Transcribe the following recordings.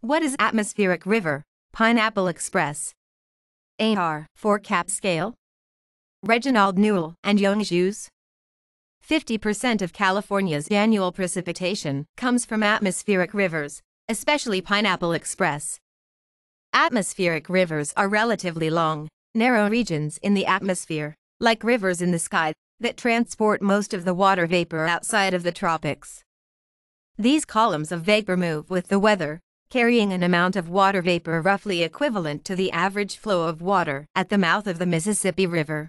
What is atmospheric river? Pineapple Express. AR 4 cap scale. Reginald Newell and Young 50% of California's annual precipitation comes from atmospheric rivers, especially Pineapple Express. Atmospheric rivers are relatively long, narrow regions in the atmosphere, like rivers in the sky, that transport most of the water vapor outside of the tropics. These columns of vapor move with the weather, carrying an amount of water vapor roughly equivalent to the average flow of water at the mouth of the Mississippi River.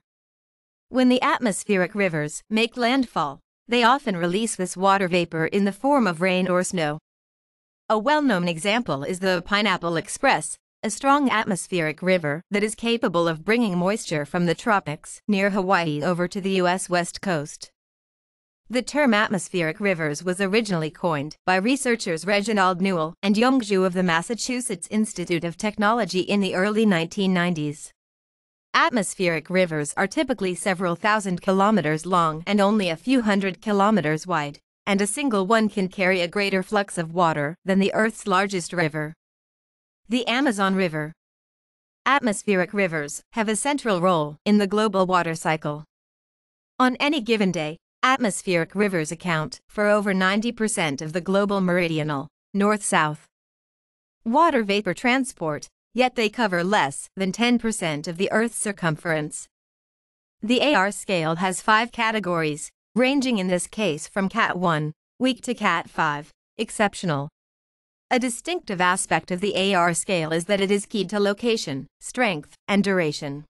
When the atmospheric rivers make landfall, they often release this water vapor in the form of rain or snow. A well-known example is the Pineapple Express, a strong atmospheric river that is capable of bringing moisture from the tropics near Hawaii over to the U.S. west coast. The term atmospheric rivers was originally coined by researchers Reginald Newell and Young Zhu of the Massachusetts Institute of Technology in the early 1990s. Atmospheric rivers are typically several thousand kilometers long and only a few hundred kilometers wide, and a single one can carry a greater flux of water than the Earth's largest river. The Amazon River. Atmospheric rivers have a central role in the global water cycle. On any given day, Atmospheric rivers account for over 90% of the global meridional, north-south, water vapor transport, yet they cover less than 10% of the Earth's circumference. The AR scale has five categories, ranging in this case from Cat 1, weak to Cat 5, exceptional. A distinctive aspect of the AR scale is that it is keyed to location, strength, and duration.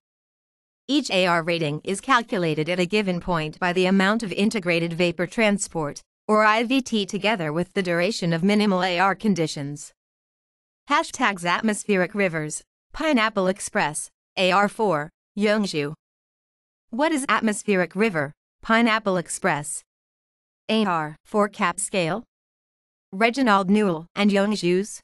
Each AR rating is calculated at a given point by the amount of integrated vapor transport, or IVT together with the duration of minimal AR conditions. Hashtags Atmospheric Rivers, Pineapple Express, AR4, Yeongju. What is Atmospheric River, Pineapple Express? AR, 4 cap scale? Reginald Newell and Youngju's